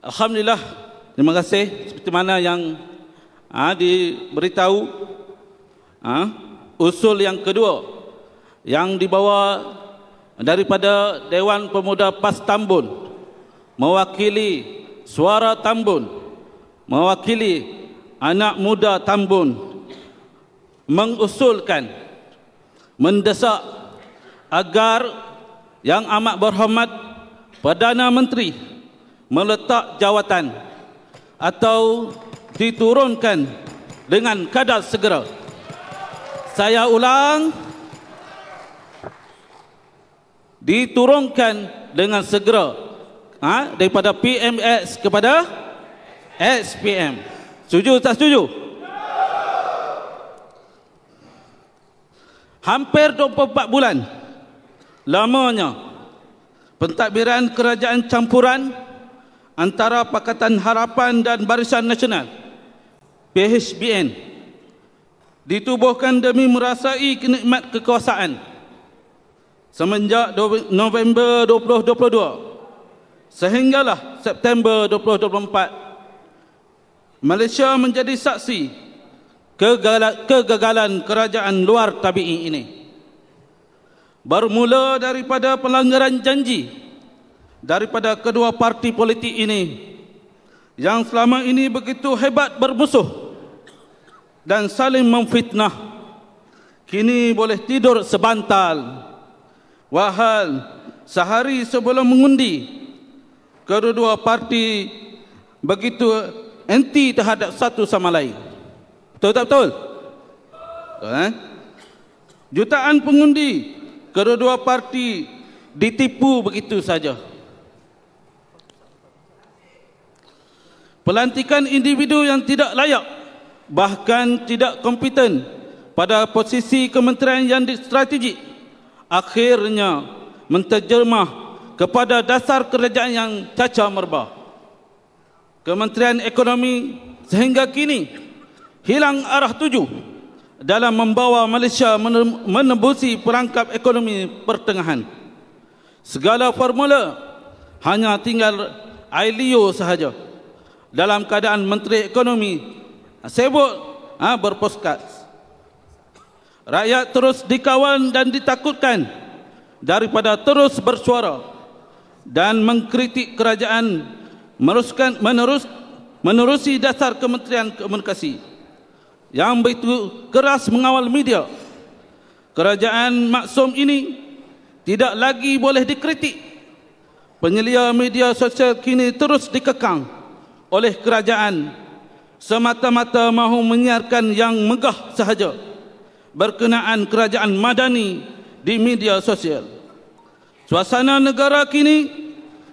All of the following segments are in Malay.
Alhamdulillah, terima kasih seperti mana yang ha, diberitahu ha, usul yang kedua yang dibawa daripada Dewan Pemuda PAS Tambun mewakili suara Tambun mewakili anak muda Tambun mengusulkan mendesak agar yang amat berhormat Perdana Menteri meletak jawatan atau diturunkan dengan kadar segera. Saya ulang, diturunkan dengan segera ha? daripada PMX kepada SPM. Setuju tak setuju? Hampir 24 bulan lamanya pentadbiran kerajaan campuran antara Pakatan Harapan dan Barisan Nasional PHBN ditubuhkan demi merasai kenikmat kekuasaan semenjak November 2022 sehinggalah September 2024 Malaysia menjadi saksi kegagalan kerajaan luar tabi'i ini bermula daripada pelanggaran janji daripada kedua parti politik ini yang selama ini begitu hebat bermusuh dan saling memfitnah kini boleh tidur sebantal wahal sehari sebelum mengundi kedua-dua parti begitu anti terhadap satu sama lain betul tak betul? betul eh? jutaan pengundi kedua-dua parti ditipu begitu saja pelantikan individu yang tidak layak bahkan tidak kompeten pada posisi kementerian yang strategik akhirnya menterjemah kepada dasar kerajaan yang cacah merbah kementerian ekonomi sehingga kini hilang arah tuju dalam membawa Malaysia menembusi perangkap ekonomi pertengahan segala formula hanya tinggal ILO sahaja dalam keadaan menteri ekonomi ha, sibuk ha, berpostcard rakyat terus dikawal dan ditakutkan daripada terus bersuara dan mengkritik kerajaan meneruskan menerus menerusi dasar kementerian komunikasi yang begitu keras mengawal media kerajaan maksum ini tidak lagi boleh dikritik penyelia media sosial kini terus dikekang oleh kerajaan semata-mata mahu menyiarkan yang megah sahaja berkenaan kerajaan madani di media sosial. Suasana negara kini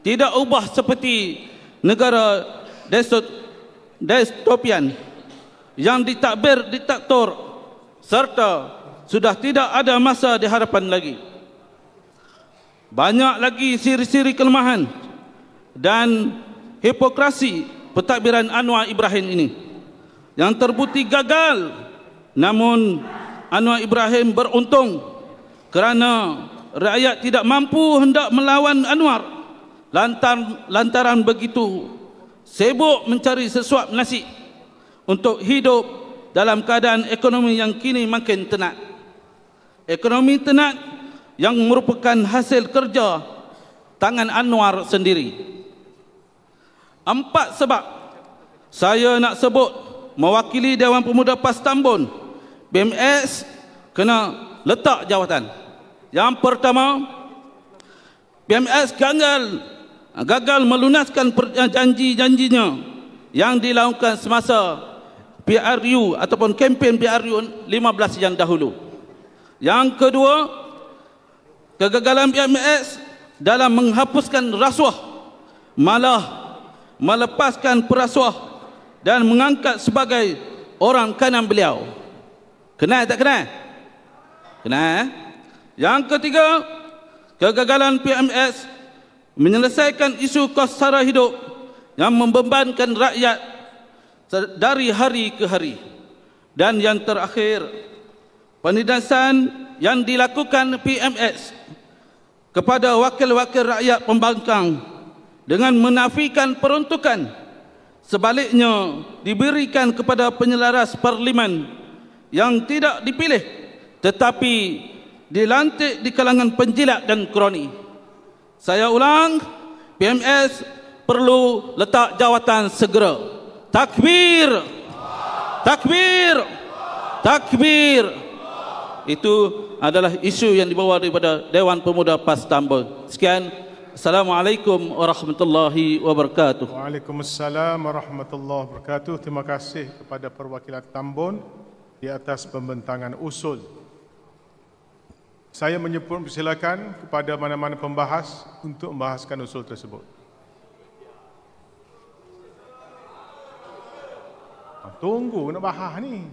tidak ubah seperti negara dystopian yang ditakbir diktator serta sudah tidak ada masa diharapan lagi. Banyak lagi siri-siri kelemahan dan hipokrasi pentadbiran Anwar Ibrahim ini yang terbukti gagal namun Anwar Ibrahim beruntung kerana rakyat tidak mampu hendak melawan Anwar lantaran lantaran begitu sibuk mencari sesuap nasi untuk hidup dalam keadaan ekonomi yang kini makin tenat ekonomi tenat yang merupakan hasil kerja tangan Anwar sendiri Empat sebab saya nak sebut mewakili Dewan Pemuda PAS Tambun BMS kena letak jawatan. Yang pertama BMS gagal gagal melunaskan eh, janji-janjinya yang dilakukan semasa PRU ataupun kempen PRU 15 yang dahulu. Yang kedua, kegagalan BMS dalam menghapuskan rasuah malah melepaskan perasuah dan mengangkat sebagai orang kanan beliau. Kenal eh, tak kenal? Eh? Kenal. Eh? Yang ketiga, kegagalan PMS menyelesaikan isu kos sara hidup yang membebankan rakyat dari hari ke hari. Dan yang terakhir, penindasan yang dilakukan PMS kepada wakil-wakil rakyat pembangkang dengan menafikan peruntukan sebaliknya diberikan kepada penyelaras parlimen yang tidak dipilih tetapi dilantik di kalangan penjilat dan kroni saya ulang PMS perlu letak jawatan segera takbir takbir takbir itu adalah isu yang dibawa daripada Dewan Pemuda PAS Tambah sekian Assalamualaikum warahmatullahi wabarakatuh. Waalaikumsalam warahmatullahi wabarakatuh. Terima kasih kepada perwakilan Tambun di atas pembentangan usul. Saya menyebut silakan kepada mana-mana pembahas untuk membahaskan usul tersebut. Ah, tunggu nak bahas ni.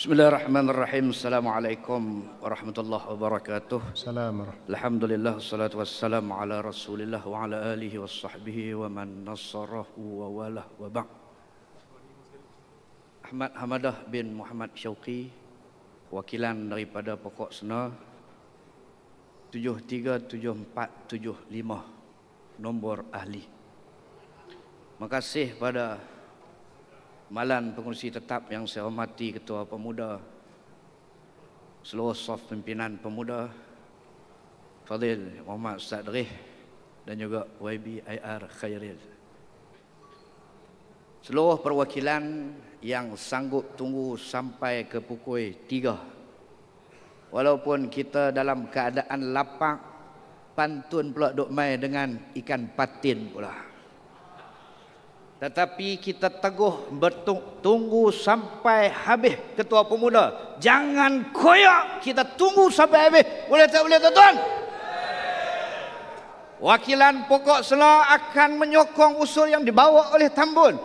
Bismillahirrahmanirrahim. Assalamualaikum warahmatullahi wabarakatuh. Salam. Alhamdulillah salatu wassalamu ala Rasulillah wa ala alihi washabbihi wa man nasarahu wa walah wa ba. Ahmad Hamadah bin Muhammad Syauqi wakilan daripada pokok sana 737475 nombor ahli. Terima kasih pada Malan pengurusi tetap yang saya hormati Ketua Pemuda Seluruh Sof Pimpinan Pemuda Fadil Muhammad Ustaz Derih dan juga YBIR Khairil Seluruh perwakilan yang sanggup tunggu sampai ke pukul 3 Walaupun kita dalam keadaan lapak Pantun pula duk main dengan ikan patin pula tetapi kita teguh bertunggu sampai habis ketua pemuda. Jangan koyak kita tunggu sampai habis. Boleh tak boleh tuan-tuan? Wakilan pokok selah akan menyokong usul yang dibawa oleh Tambun.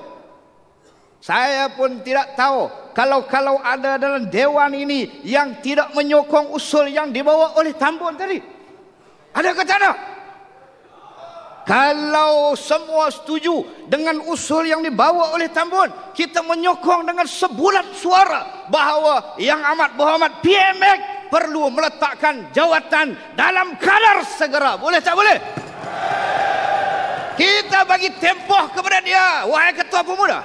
Saya pun tidak tahu kalau kalau ada dalam dewan ini yang tidak menyokong usul yang dibawa oleh Tambun tadi. Ada ke tak ada? Kalau semua setuju dengan usul yang dibawa oleh Tambun, kita menyokong dengan sebulat suara bahawa yang amat berhormat PMX perlu meletakkan jawatan dalam kadar segera. Boleh tak boleh? Kita bagi tempoh kepada dia, wahai ketua pemuda.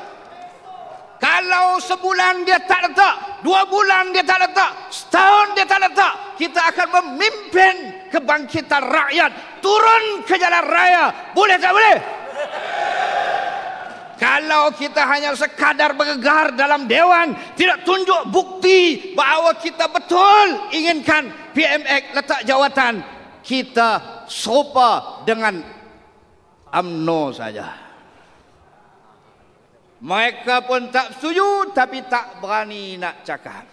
Kalau sebulan dia tak letak, dua bulan dia tak letak, setahun dia tak letak, kita akan memimpin kebangkitan rakyat turun ke jalan raya boleh tak boleh kalau kita hanya sekadar bergegar dalam dewan tidak tunjuk bukti bahawa kita betul inginkan PMX letak jawatan kita serupa dengan AMNO saja mereka pun tak setuju tapi tak berani nak cakap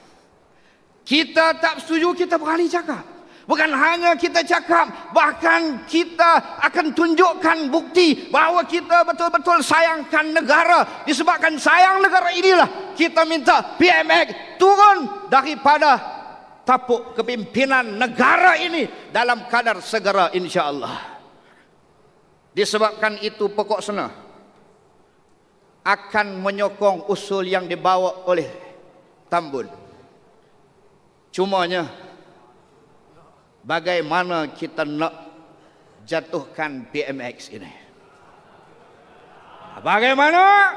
kita tak setuju kita berani cakap. Bukan hanya kita cakap, bahkan kita akan tunjukkan bukti bahawa kita betul-betul sayangkan negara. Disebabkan sayang negara inilah kita minta PMX turun daripada tapuk kepimpinan negara ini dalam kadar segera insya-Allah. Disebabkan itu pokok sana akan menyokong usul yang dibawa oleh Tambun. Cumanya bagaimana kita nak jatuhkan PMX ini? Bagaimana?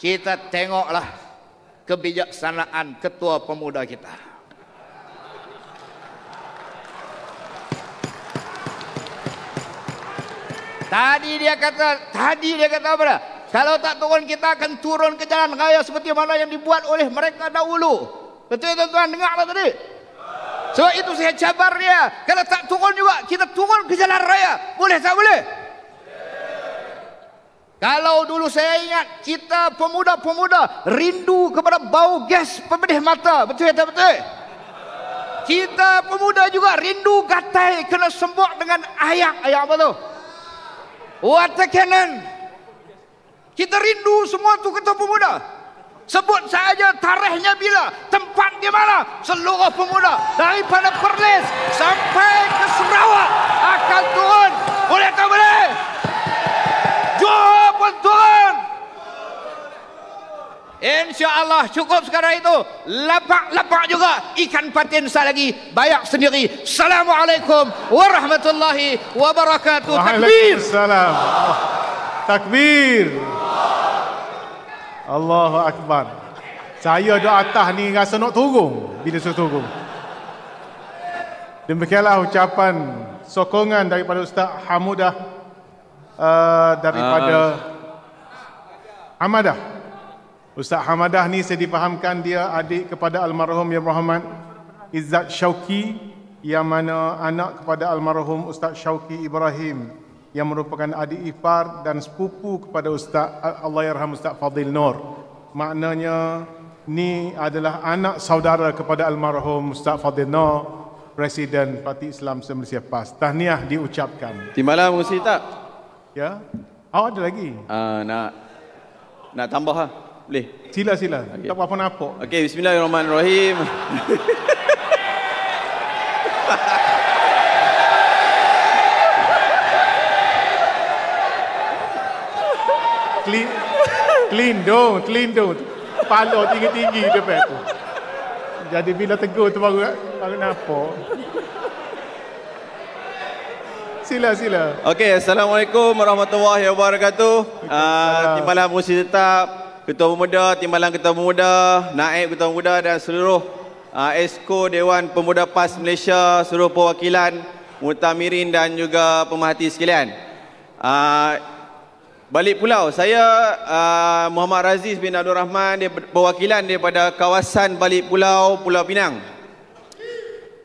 Kita tengoklah kebijaksanaan ketua pemuda kita. Tadi dia kata, tadi dia kata apa? Kalau tak turun kita akan turun ke jalan raya seperti mana yang dibuat oleh mereka dahulu. Betul tuan, tuan dengar tak tadi? Sebab itu saya cabar dia. Kalau tak turun juga, kita turun ke jalan raya. Boleh tak boleh? Kalau dulu saya ingat kita pemuda-pemuda rindu kepada bau gas pemedih mata. Betul tak betul? Kita pemuda juga rindu gatai kena sembuh dengan ayak. Ayak apa tu? Water cannon. Kita rindu semua tu kata Pemuda. Sebut saja tarikhnya bila, tempat di mana seluruh pemuda daripada Perlis sampai ke Sarawak akan turun. Boleh tak boleh? Johor pun turun. InsyaAllah cukup sekarang itu. Lepak-lepak juga ikan patin saya lagi. Bayak sendiri. Assalamualaikum warahmatullahi wabarakatuh. Takbir. Waalaikumsalam. Takbir. Takbir. Allahu Akbar. Saya duduk atas ni rasa nak turung bila suruh turung. Demikianlah ucapan sokongan daripada Ustaz Hamudah uh, daripada uh. Ah. Amadah. Ustaz Hamadah ni saya dipahamkan dia adik kepada almarhum Yang Muhammad Izzat Syauki yang mana anak kepada almarhum Ustaz Syauki Ibrahim yang merupakan adik ipar dan sepupu kepada Ustaz Allahyarham Ustaz Fadil Nur. Maknanya ni adalah anak saudara kepada almarhum Ustaz Fadil Nur, Presiden Parti Islam Semersia PAS. Tahniah diucapkan. Di malam mesti tak? Ya. Awak oh, ada lagi? Uh, nak nak tambah lah. Boleh? Sila sila. Okay. Tak apa-apa nak apa. Okey, bismillahirrahmanirrahim. clean clean don't clean don't palo tinggi-tinggi depan tu jadi bila tegur tu baru baru napa sila sila Okay, assalamualaikum warahmatullahi wabarakatuh ah, timbalan mesti tetap Ketua Pemuda, Timbalan Ketua Pemuda, Naib Ketua Pemuda dan seluruh uh, Esko Dewan Pemuda PAS Malaysia, seluruh perwakilan, Mutamirin dan juga pemerhati sekalian. Uh, balik pulau. Saya uh, Muhammad Raziz bin Abdul Rahman, dia perwakilan daripada kawasan balik pulau, Pulau Pinang.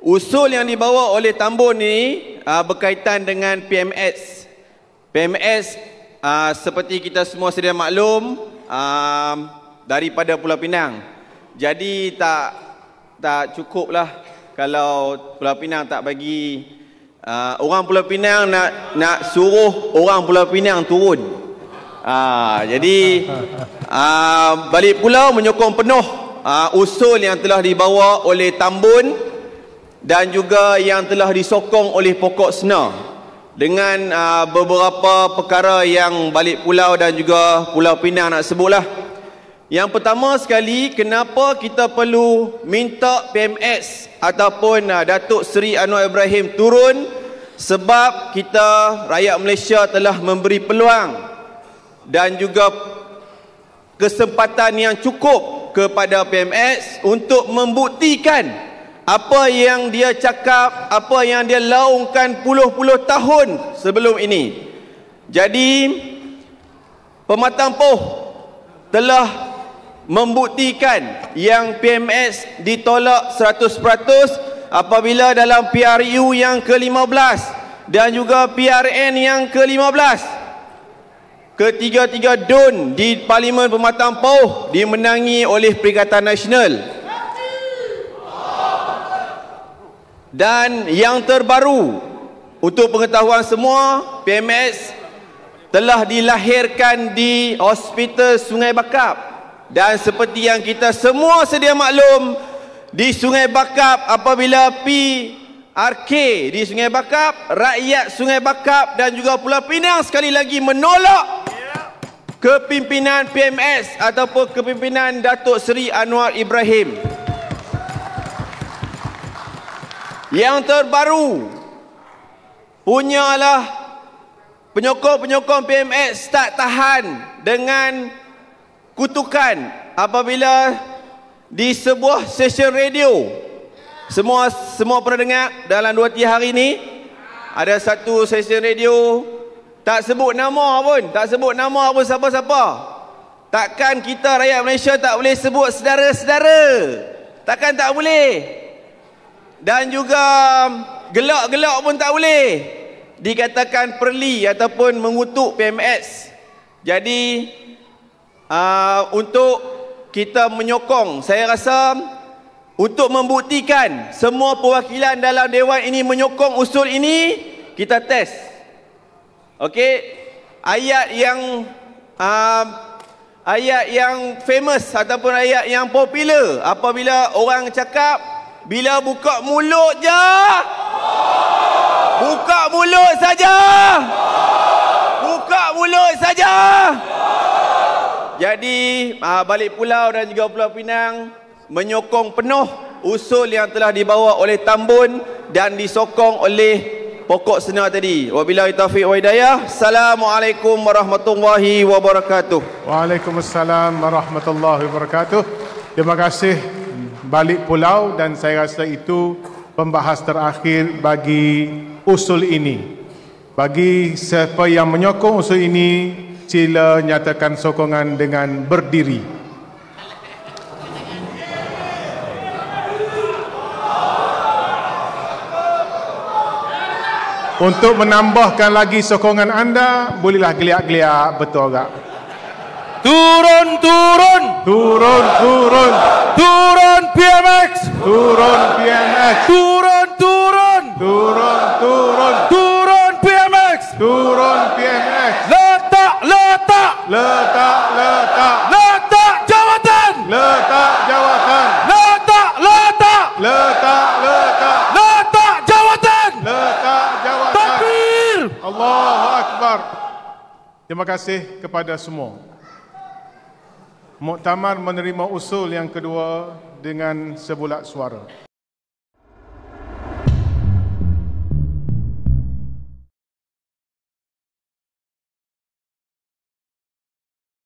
Usul yang dibawa oleh Tambun ni uh, berkaitan dengan PMS. PMS uh, ah, seperti kita semua sedia maklum uh, daripada Pulau Pinang. Jadi tak tak cukup lah kalau Pulau Pinang tak bagi uh, orang Pulau Pinang nak nak suruh orang Pulau Pinang turun. Ah, jadi uh, balik pulau menyokong penuh uh, usul yang telah dibawa oleh Tambun dan juga yang telah disokong oleh Pokok Sena dengan uh, beberapa perkara yang balik pulau dan juga Pulau Pinang nak sebutlah. Yang pertama sekali kenapa kita perlu minta PMS ataupun uh, Datuk Seri Anwar Ibrahim turun sebab kita rakyat Malaysia telah memberi peluang dan juga kesempatan yang cukup kepada PMS untuk membuktikan apa yang dia cakap, apa yang dia laungkan puluh-puluh tahun sebelum ini. Jadi, Pematang Poh telah membuktikan yang PMS ditolak 100% apabila dalam PRU yang ke-15 dan juga PRN yang ke-15 ketiga-tiga DUN di Parlimen Pematang Pauh dimenangi oleh Perikatan Nasional dan yang terbaru untuk pengetahuan semua PMS telah dilahirkan di Hospital Sungai Bakap dan seperti yang kita semua sedia maklum di Sungai Bakap apabila PRK di Sungai Bakap rakyat Sungai Bakap dan juga Pulau Pinang sekali lagi menolak kepimpinan PMS ataupun kepimpinan Datuk Seri Anwar Ibrahim yang terbaru punyalah penyokong-penyokong PMS tak tahan dengan kutukan apabila di sebuah sesion radio semua semua pernah dengar dalam 2-3 hari ini ada satu sesion radio tak sebut nama pun, tak sebut nama pun siapa-siapa. Takkan kita rakyat Malaysia tak boleh sebut saudara-saudara? Takkan tak boleh? Dan juga um, gelak-gelak pun tak boleh. Dikatakan perli ataupun mengutuk PMS. Jadi uh, untuk kita menyokong, saya rasa um, untuk membuktikan semua perwakilan dalam dewan ini menyokong usul ini, kita test. Okey. Ayat yang uh, ayat yang famous ataupun ayat yang popular apabila orang cakap bila buka mulut je buka mulut saja buka mulut saja jadi uh, balik pulau dan juga pulau pinang menyokong penuh usul yang telah dibawa oleh tambun dan disokong oleh pokok senar tadi. Wabillahi taufiq wa hidayah. Assalamualaikum warahmatullahi wabarakatuh. Waalaikumsalam warahmatullahi wabarakatuh. Terima kasih balik pulau dan saya rasa itu pembahas terakhir bagi usul ini. Bagi siapa yang menyokong usul ini, sila nyatakan sokongan dengan berdiri. untuk menambahkan lagi sokongan anda bolehlah geliak-geliak betul tak? turun turun turun turun turun BMX turun BMX turun turun turun turun turun BMX turun BMX letak letak letak Terima kasih kepada semua. Muktamar menerima usul yang kedua dengan sebulat suara.